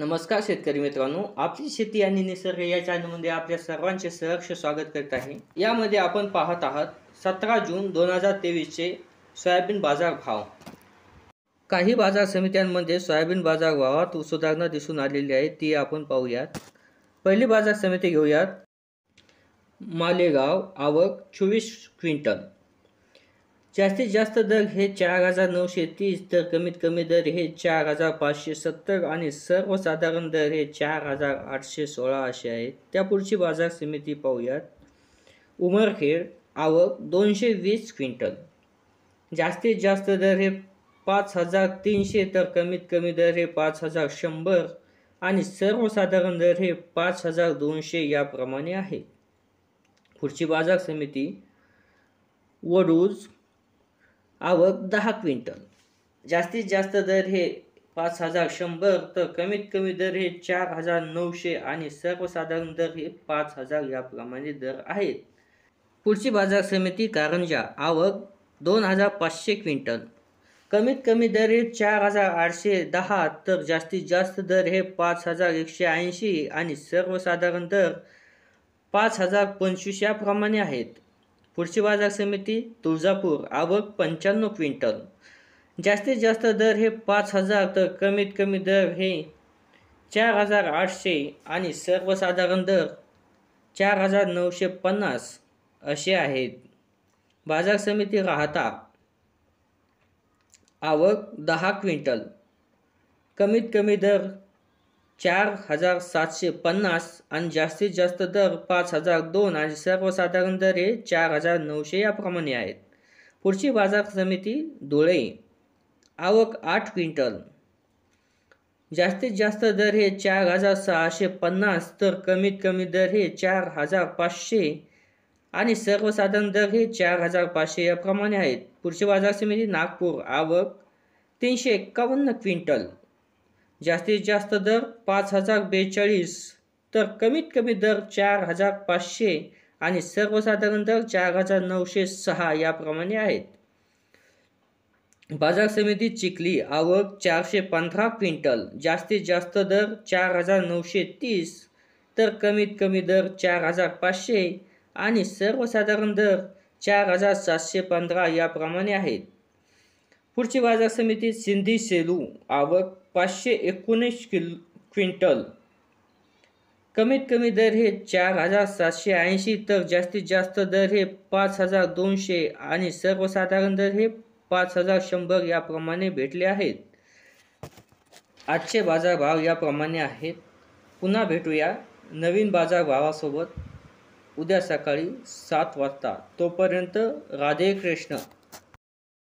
नमस्कार शेतकरी मित्रांनो आपली शेती आणि निसर्ग या चॅनलमध्ये आपल्या सर्वांचे सहक्ष स्वागत करत आहे यामध्ये आपण पाहत आहात सतरा जून दोन हजार तेवीसचे सोयाबीन बाजार भाव काही बाजार समित्यांमध्ये सोयाबीन बाजार भावात सुधारणा दिसून आलेली आहे ती आपण पाहूयात पहिली बाजार समिती घेऊयात मालेगाव आवक चोवीस क्विंटल जास्तीत जास्त दर हे चार हजार नऊशे तीस तर कमीत कमी दर हे चार हजार पाचशे सत्तर आणि सर्वसाधारण दर हे चार हजार आठशे सोळा असे आहेत त्या पुढची बाजार समिती पाहूयात उमरखेड आवक दोनशे वीस क्विंटल जास्तीत जास्त दर हे पाच हजार तीनशे तर कमीत कमी दर हे पाच हजार शंभर आणि सर्वसाधारण दर हे पाच हजार दोनशे याप्रमाणे आहे पुढची बाजार समिती वडूज आवक दहा क्विंटल जास्तीत जास्त दर हे पाच हजार शंभर तर कमीत कमी दर हे चार हजार नऊशे आणि सर्वसाधारण दर हे पाच हजार याप्रमाणे दर आहेत पुढची बाजार समिती कारंजा आवक दोन हजार पाचशे क्विंटल कमीत कमी दर हे चार हजार आठशे दहा तर जास्तीत जास्त दर हे पाच हजार एकशे ऐंशी आणि सर्वसाधारण दर पाच हजार पंचवीस याप्रमाणे आहेत पुढची बाजार समिती तुळजापूर आवक पंच्याण्णव क्विंटल जास्तीत जास्त दर हे पाच हजार तर कमीत कमी दर हे चार हजार आठशे आणि सर्वसाधारण दर चार हजार नऊशे पन्नास असे आहेत बाजार समिती राहता आवक दहा क्विंटल कमीत कमी दर चार हजार सातशे पन्नास आणि जास्तीत जास्त दर पाच हजार दोन आणि सर्वसाधारण दर हे चार हजार नऊशे याप्रमाणे आहेत पुढची बाजार समिती धुळे आवक आठ क्विंटल जास्तीत जास्त दर हे चार हजार सहाशे पन्नास तर कमीत कमी दर हे चार हजार पाचशे आणि सर्वसाधारण दर हे चार हजार पाचशे याप्रमाणे आहेत पुढची बाजार समिती नागपूर आवक तीनशे एक्कावन्न क्विंटल जास्तीत जास्त दर पाच हजार बेचाळीस तर कमीत कमी दर चार हजार पाचशे आणि सर्वसाधारण दर चार हजार नऊशे सहा याप्रमाणे आहेत बाजार समिती चिखली आवक चारशे पंधरा क्विंटल जास्तीत जास्त दर चार हजार नऊशे तीस तर कमीत कमी दर चार हजार पाचशे आणि सर्वसाधारण दर चार हजार सातशे पंधरा याप्रमाणे आहेत पुढची बाजार समिती सिंधी सेलू आवक पाचशे एकोणीस किल क्विंटल कमीत कमी दर हे चार हजार सातशे ऐंशी तर जास्तीत जास्त दर हे पाच हजार दोनशे आणि सर्वसाधारण दर हे पाच हजार शंभर याप्रमाणे भेटले आहेत आजचे बाजारभाव याप्रमाणे आहेत पुन्हा भेटूया नवीन बाजारभावासोबत उद्या सकाळी सात वाजता तोपर्यंत राधे कृष्ण